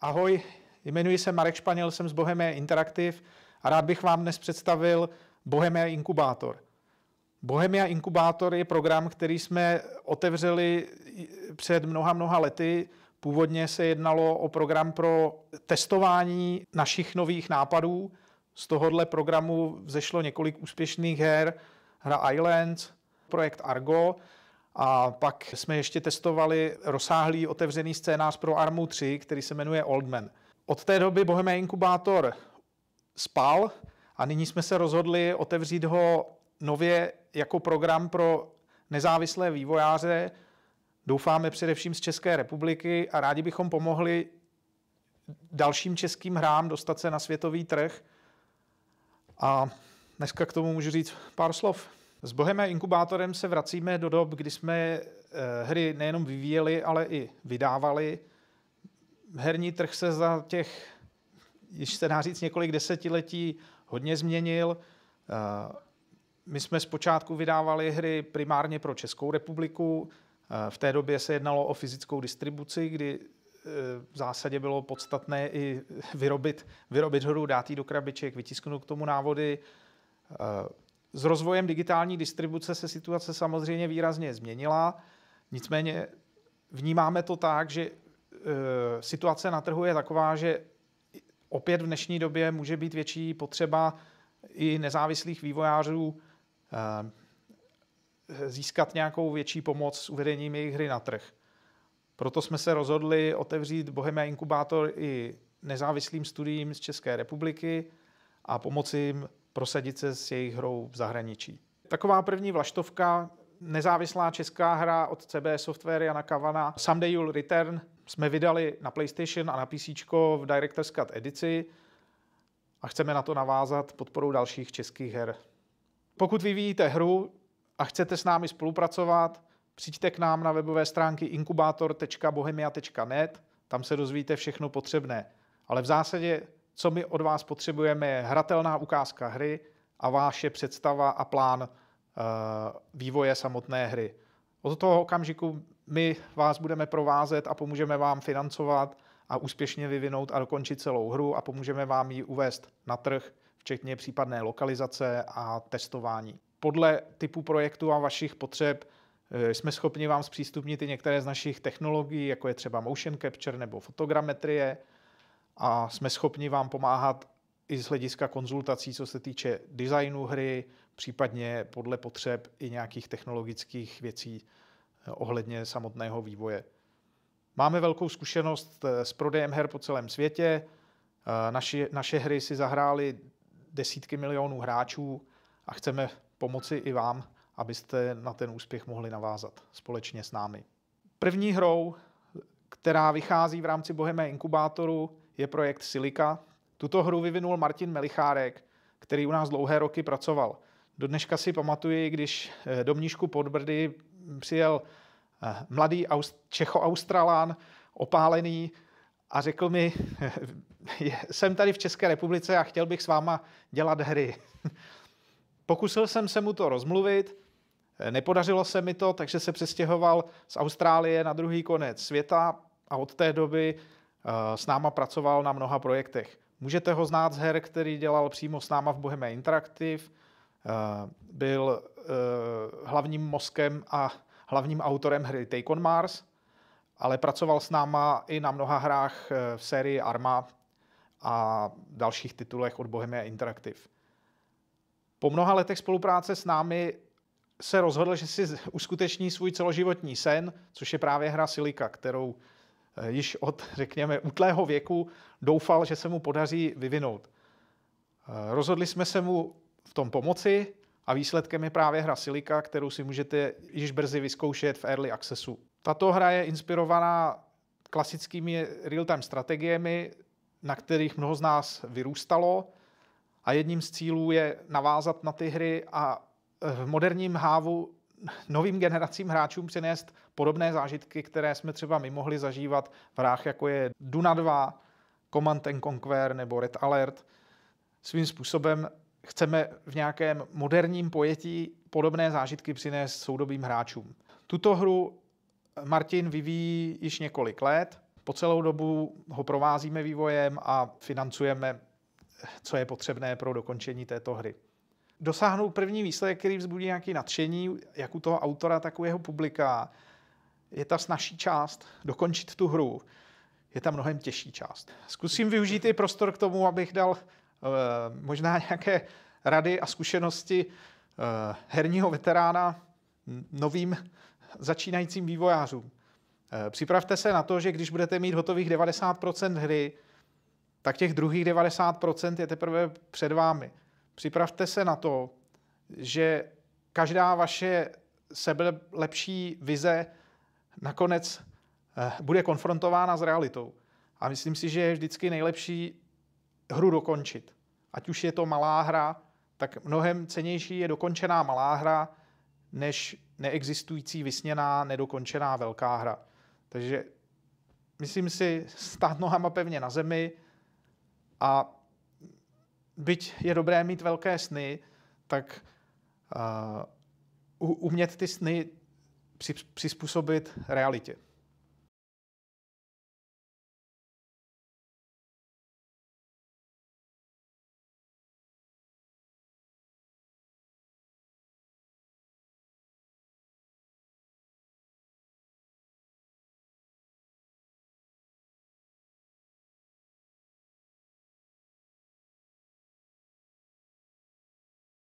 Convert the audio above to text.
Ahoj, jmenuji se Marek Španěl, jsem z Bohemia Interactive a rád bych vám dnes představil Bohemia Inkubátor. Bohemia Inkubátor je program, který jsme otevřeli před mnoha, mnoha lety. Původně se jednalo o program pro testování našich nových nápadů. Z tohohle programu vzešlo několik úspěšných her, hra Islands, projekt Argo a pak jsme ještě testovali rozsáhlý otevřený scénář pro Armu 3, který se jmenuje Old Man. Od té doby Bohemia Inkubátor spal a nyní jsme se rozhodli otevřít ho nově jako program pro nezávislé vývojáře. Doufáme především z České republiky a rádi bychom pomohli dalším českým hrám dostat se na světový trh. A dneska k tomu můžu říct pár slov. S Bohem a Inkubátorem se vracíme do dob, kdy jsme eh, hry nejenom vyvíjeli, ale i vydávali. Herní trh se za těch, již se dá říct, několik desetiletí hodně změnil. Eh, my jsme zpočátku vydávali hry primárně pro Českou republiku. Eh, v té době se jednalo o fyzickou distribuci, kdy v zásadě bylo podstatné i vyrobit, vyrobit hru, dát ji do krabiček, vytisknout k tomu návody. S rozvojem digitální distribuce se situace samozřejmě výrazně změnila, nicméně vnímáme to tak, že eh, situace na trhu je taková, že opět v dnešní době může být větší potřeba i nezávislých vývojářů eh, získat nějakou větší pomoc s uvedením jejich hry na trh. Proto jsme se rozhodli otevřít Bohemia Inkubátor i nezávislým studiím z České republiky a pomoci jim prosadit se s jejich hrou v zahraničí. Taková první vlaštovka, nezávislá česká hra od CB Software Jana Kavana, Someday You'll Return, jsme vydali na PlayStation a na PC v Director's Cut edici a chceme na to navázat podporou dalších českých her. Pokud vyvíjíte hru a chcete s námi spolupracovat, přijďte k nám na webové stránky inkubator.bohemia.net, tam se dozvíte všechno potřebné. Ale v zásadě co my od vás potřebujeme, je hratelná ukázka hry a váše představa a plán eh, vývoje samotné hry. Od toho okamžiku my vás budeme provázet a pomůžeme vám financovat a úspěšně vyvinout a dokončit celou hru a pomůžeme vám ji uvést na trh, včetně případné lokalizace a testování. Podle typu projektu a vašich potřeb eh, jsme schopni vám zpřístupnit i některé z našich technologií, jako je třeba motion capture nebo fotogrametrie, a jsme schopni vám pomáhat i z hlediska konzultací, co se týče designu hry, případně podle potřeb i nějakých technologických věcí eh, ohledně samotného vývoje. Máme velkou zkušenost eh, s prodejem her po celém světě. Eh, naši, naše hry si zahrály desítky milionů hráčů a chceme pomoci i vám, abyste na ten úspěch mohli navázat společně s námi. První hrou, která vychází v rámci Bohemé inkubátoru, je projekt Silika. Tuto hru vyvinul Martin Melichárek, který u nás dlouhé roky pracoval. Do dneška si pamatuji, když eh, do Mníšku pod Brdy přijel eh, mladý Čecho-Australán, opálený, a řekl mi, eh, jsem tady v České republice a chtěl bych s váma dělat hry. Pokusil jsem se mu to rozmluvit, nepodařilo se mi to, takže se přestěhoval z Austrálie na druhý konec světa a od té doby Eh, s náma pracoval na mnoha projektech. Můžete ho znát z her, který dělal přímo s náma v Bohemia Interactive, eh, byl eh, hlavním mozkem a hlavním autorem hry Take on Mars, ale pracoval s náma i na mnoha hrách v sérii Arma a dalších titulech od Bohemia Interactive. Po mnoha letech spolupráce s námi se rozhodl, že si uskuteční svůj celoživotní sen, což je právě hra Silika, kterou Eh, již od, řekněme, útlého věku doufal, že se mu podaří vyvinout. Eh, rozhodli jsme se mu v tom pomoci a výsledkem je právě hra Silika, kterou si můžete již brzy vyzkoušet v Early Accessu. Tato hra je inspirovaná klasickými real-time strategiemi, na kterých mnoho z nás vyrůstalo a jedním z cílů je navázat na ty hry a eh, v moderním hávu novým generacím hráčům přinést podobné zážitky, které jsme třeba my mohli zažívat v hrách, jako je Duna 2, Command and Conquer nebo Red Alert. Svým způsobem chceme v nějakém moderním pojetí podobné zážitky přinést soudobým hráčům. Tuto hru Martin vyvíjí již několik let. Po celou dobu ho provázíme vývojem a financujeme, co je potřebné pro dokončení této hry dosáhnout první výsledek, který vzbudí nějaké nadšení, jak u toho autora, tak u jeho publika, je ta snažší část dokončit tu hru. Je ta mnohem těžší část. Zkusím využít i prostor k tomu, abych dal e, možná nějaké rady a zkušenosti e, herního veterána novým začínajícím vývojářům. E, připravte se na to, že když budete mít hotových 90% hry, tak těch druhých 90% je teprve před vámi. Připravte se na to, že každá vaše sebelepší vize nakonec eh, bude konfrontována s realitou. A myslím si, že je vždycky nejlepší hru dokončit. Ať už je to malá hra, tak mnohem cenější je dokončená malá hra, než neexistující vysněná, nedokončená velká hra. Takže myslím si, stát nohama pevně na zemi a byť je dobré mít velké sny, tak uh, umět ty sny přizpůsobit realitě.